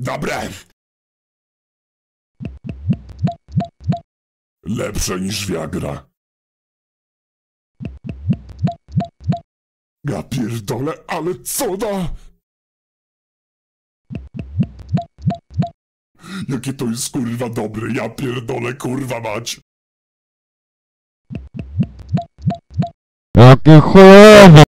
Dobre! Lepsze niż Viagra. Ja pierdolę, ale cuda! Jakie to jest kurwa dobry, ja pierdolę kurwa mać! Jakie chujowe!